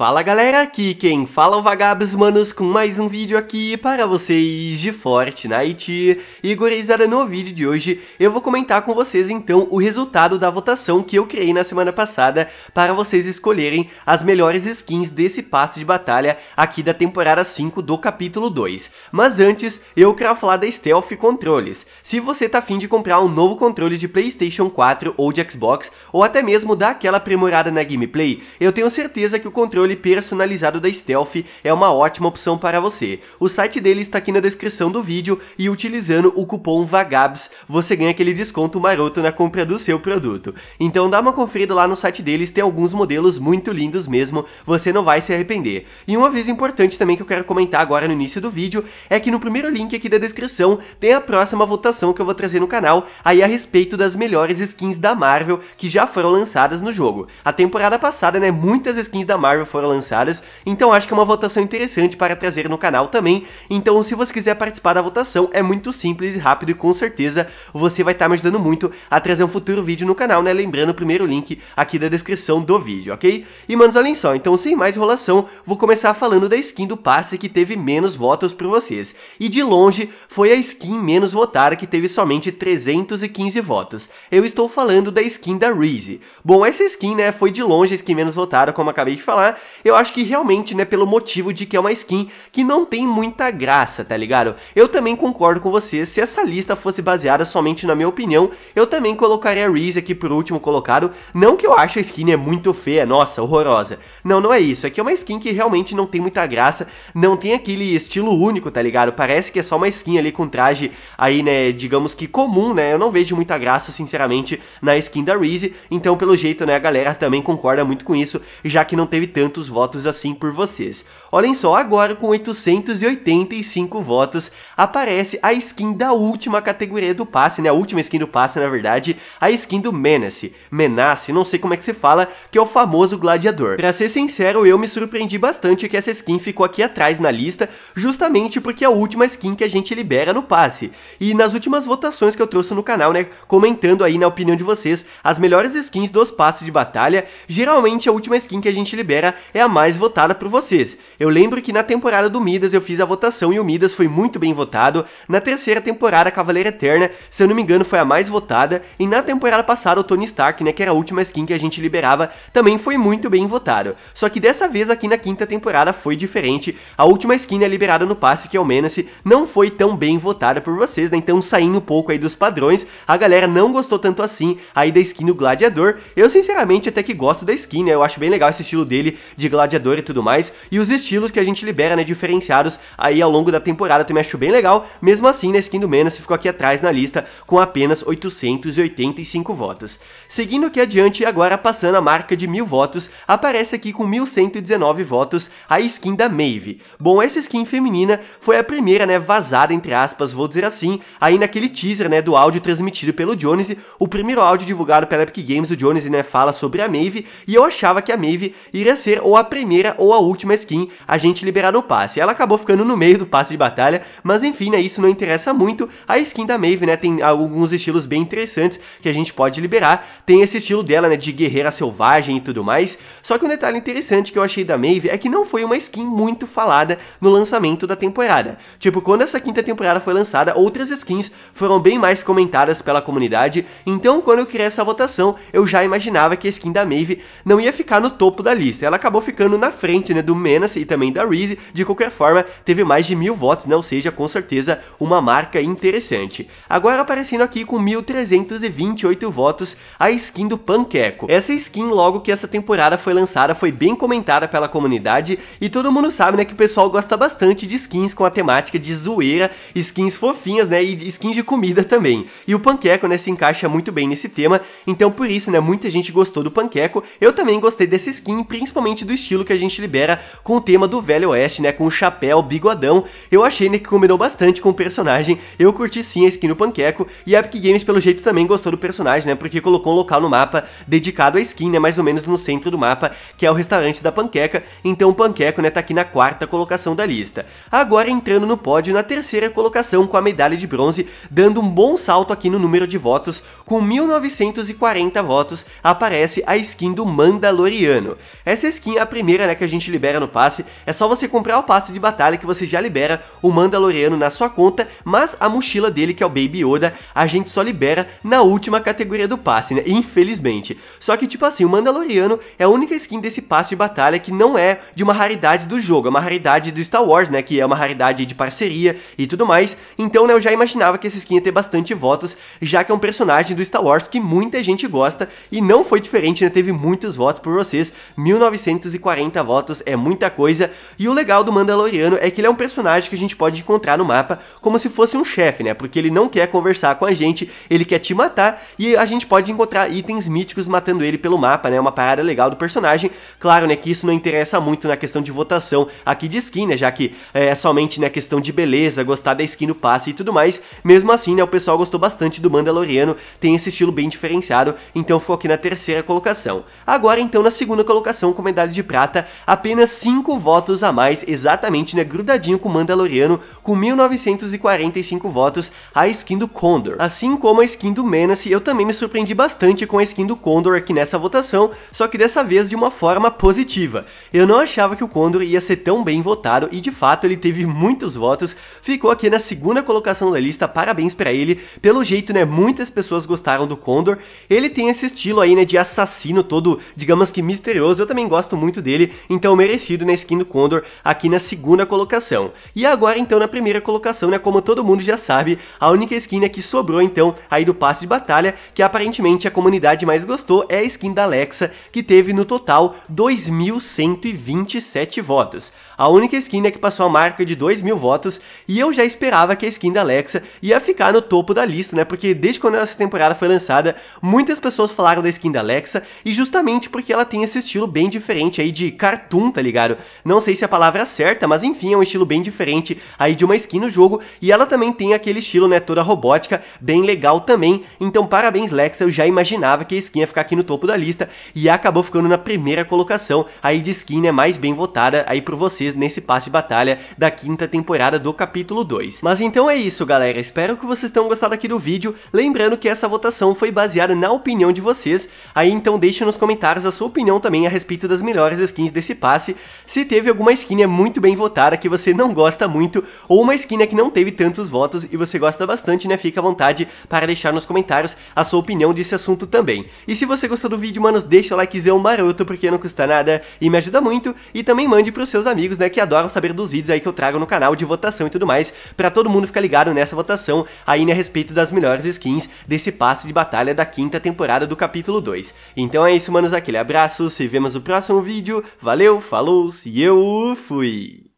Fala galera, aqui quem fala é o Vagabos Manos com mais um vídeo aqui para vocês de Fortnite. E gurizada, no vídeo de hoje eu vou comentar com vocês então o resultado da votação que eu criei na semana passada para vocês escolherem as melhores skins desse passe de batalha aqui da temporada 5 do capítulo 2. Mas antes, eu quero falar da Stealth Controles. Se você tá afim de comprar um novo controle de Playstation 4 ou de Xbox, ou até mesmo dar aquela aprimorada na gameplay, eu tenho certeza que o controle controle personalizado da Stealth é uma ótima opção para você. O site dele está aqui na descrição do vídeo e utilizando o cupom VAGABS você ganha aquele desconto maroto na compra do seu produto. Então dá uma conferida lá no site deles, tem alguns modelos muito lindos mesmo, você não vai se arrepender. E um aviso importante também que eu quero comentar agora no início do vídeo é que no primeiro link aqui da descrição tem a próxima votação que eu vou trazer no canal aí a respeito das melhores skins da Marvel que já foram lançadas no jogo. A temporada passada, né, muitas skins da Marvel foram foram lançadas, então acho que é uma votação interessante para trazer no canal também. Então se você quiser participar da votação, é muito simples e rápido e com certeza você vai estar tá me ajudando muito a trazer um futuro vídeo no canal, né? Lembrando o primeiro link aqui da descrição do vídeo, ok? E manos, olhem só, então sem mais enrolação, vou começar falando da skin do passe que teve menos votos por vocês. E de longe, foi a skin menos votada que teve somente 315 votos. Eu estou falando da skin da Reezy. Bom, essa skin, né, foi de longe a skin menos votada, como acabei de falar, eu acho que realmente, né, pelo motivo de que é uma skin que não tem muita graça, tá ligado? Eu também concordo com você, se essa lista fosse baseada somente na minha opinião, eu também colocaria a Reese aqui por último colocado, não que eu acho a skin é muito feia, nossa, horrorosa. Não, não é isso, é que é uma skin que realmente não tem muita graça, não tem aquele estilo único, tá ligado? Parece que é só uma skin ali com traje aí, né, digamos que comum, né? Eu não vejo muita graça, sinceramente, na skin da Reese, então pelo jeito, né, a galera também concorda muito com isso, já que não teve tanto tantos votos assim por vocês. Olhem só, agora com 885 votos, aparece a skin da última categoria do passe, né? A última skin do passe, na verdade, a skin do Menace. Menace, não sei como é que se fala, que é o famoso gladiador. Pra ser sincero, eu me surpreendi bastante que essa skin ficou aqui atrás na lista, justamente porque é a última skin que a gente libera no passe. E nas últimas votações que eu trouxe no canal, né, comentando aí na opinião de vocês as melhores skins dos passes de batalha, geralmente a última skin que a gente libera é a mais votada por vocês. Eu lembro que na temporada do Midas eu fiz a votação e o Midas foi muito bem votado. Na terceira temporada, Cavaleira Eterna, se eu não me engano, foi a mais votada. E na temporada passada, o Tony Stark, né, que era a última skin que a gente liberava, também foi muito bem votado. Só que dessa vez, aqui na quinta temporada, foi diferente. A última skin é liberada no passe, que é o Menace, não foi tão bem votada por vocês, né? Então, saindo um pouco aí dos padrões, a galera não gostou tanto assim aí da skin do Gladiador. Eu, sinceramente, até que gosto da skin, né? Eu acho bem legal esse estilo dele de Gladiador e tudo mais. E os estilos estilos que a gente libera, né, diferenciados aí ao longo da temporada, também acho bem legal. Mesmo assim, na Skin do Menace ficou aqui atrás na lista com apenas 885 votos. Seguindo aqui adiante, agora passando a marca de mil votos, aparece aqui com 1119 votos a skin da Maeve. Bom, essa skin feminina foi a primeira, né, vazada, entre aspas, vou dizer assim, aí naquele teaser, né, do áudio transmitido pelo Jones, o primeiro áudio divulgado pela Epic Games, o Jones, né, fala sobre a Maeve, e eu achava que a Maeve iria ser ou a primeira ou a última skin a gente liberar o passe. Ela acabou ficando no meio do passe de batalha, mas enfim, né, isso não interessa muito. A skin da Maeve, né, tem alguns estilos bem interessantes que a gente pode liberar. Tem esse estilo dela, né, de guerreira selvagem e tudo mais. Só que um detalhe interessante que eu achei da Maeve é que não foi uma skin muito falada no lançamento da temporada. Tipo, quando essa quinta temporada foi lançada, outras skins foram bem mais comentadas pela comunidade, então quando eu criei essa votação, eu já imaginava que a skin da Maeve não ia ficar no topo da lista. Ela acabou ficando na frente, né, do Menace e também da Reese, de qualquer forma, teve mais de mil votos, né? ou seja, com certeza uma marca interessante. Agora aparecendo aqui com 1.328 votos a skin do Panqueco. Essa skin, logo que essa temporada foi lançada, foi bem comentada pela comunidade e todo mundo sabe né, que o pessoal gosta bastante de skins com a temática de zoeira, skins fofinhas né, e skins de comida também. E o Panqueco né, se encaixa muito bem nesse tema, então por isso né, muita gente gostou do Panqueco, eu também gostei dessa skin, principalmente do estilo que a gente libera com o tema do Velho Oeste, né, com o chapéu, bigodão, eu achei né, que combinou bastante com o personagem, eu curti sim a skin do Panqueco, e a Epic Games pelo jeito também gostou do personagem, né, porque colocou um local no mapa dedicado à skin, né, mais ou menos no centro do mapa, que é o restaurante da Panqueca, então o Panqueco, né, tá aqui na quarta colocação da lista. Agora entrando no pódio, na terceira colocação com a medalha de bronze, dando um bom salto aqui no número de votos, com 1940 votos, aparece a skin do Mandaloriano. Essa skin é a primeira, né, que a gente libera no passe, passe, é só você comprar o passe de batalha que você já libera o Mandaloriano na sua conta, mas a mochila dele, que é o Baby Yoda, a gente só libera na última categoria do passe, né? Infelizmente. Só que, tipo assim, o Mandaloriano é a única skin desse passe de batalha que não é de uma raridade do jogo, é uma raridade do Star Wars, né? Que é uma raridade de parceria e tudo mais. Então, né, eu já imaginava que essa skin ia ter bastante votos, já que é um personagem do Star Wars que muita gente gosta e não foi diferente, né? Teve muitos votos por vocês, 1940 votos é muita coisa coisa. E o legal do Mandaloriano é que ele é um personagem que a gente pode encontrar no mapa como se fosse um chefe, né? Porque ele não quer conversar com a gente, ele quer te matar e a gente pode encontrar itens míticos matando ele pelo mapa, né? Uma parada legal do personagem. Claro, né, que isso não interessa muito na questão de votação aqui de skin, né? Já que é, é somente na né, questão de beleza, gostar da skin no passe e tudo mais. Mesmo assim, né, o pessoal gostou bastante do Mandaloriano, tem esse estilo bem diferenciado, então ficou aqui na terceira colocação. Agora então na segunda colocação com medalha de prata, apenas 5 votos a mais, exatamente, né, grudadinho com o Mandaloriano, com 1945 votos, a skin do Condor. Assim como a skin do Menace, eu também me surpreendi bastante com a skin do Condor aqui nessa votação, só que dessa vez de uma forma positiva. Eu não achava que o Condor ia ser tão bem votado e de fato ele teve muitos votos, ficou aqui na segunda colocação da lista, parabéns para ele. Pelo jeito, né, muitas pessoas gostaram do Condor. Ele tem esse estilo aí, né, de assassino todo, digamos que misterioso. Eu também gosto muito dele, então merecido na skin Conseguindo Condor aqui na segunda colocação. E agora então na primeira colocação, né, como todo mundo já sabe, a única skin né, que sobrou então aí do passe de batalha, que aparentemente a comunidade mais gostou, é a skin da Alexa, que teve no total 2.127 votos a única skin é que passou a marca de 2 mil votos, e eu já esperava que a skin da Alexa ia ficar no topo da lista, né, porque desde quando essa temporada foi lançada, muitas pessoas falaram da skin da Alexa, e justamente porque ela tem esse estilo bem diferente aí de cartoon, tá ligado? Não sei se é a palavra é certa, mas enfim, é um estilo bem diferente aí de uma skin no jogo, e ela também tem aquele estilo, né, toda robótica, bem legal também, então parabéns Lexa, eu já imaginava que a skin ia ficar aqui no topo da lista, e acabou ficando na primeira colocação aí de skin, né, mais bem votada aí por vocês nesse passe de batalha da quinta temporada do capítulo 2. Mas então é isso, galera. Espero que vocês tenham gostado aqui do vídeo. Lembrando que essa votação foi baseada na opinião de vocês. Aí então deixe nos comentários a sua opinião também a respeito das melhores skins desse passe. Se teve alguma skin é muito bem votada que você não gosta muito, ou uma skin é que não teve tantos votos e você gosta bastante, né? Fica à vontade para deixar nos comentários a sua opinião desse assunto também. E se você gostou do vídeo, manos, deixa o likezão maroto porque não custa nada e me ajuda muito. E também mande para os seus amigos né? né, que adoram saber dos vídeos aí que eu trago no canal de votação e tudo mais, para todo mundo ficar ligado nessa votação aí né, a respeito das melhores skins desse passe de batalha da quinta temporada do capítulo 2. Então é isso, manos, aquele abraço, se vemos no próximo vídeo, valeu, falou e eu fui!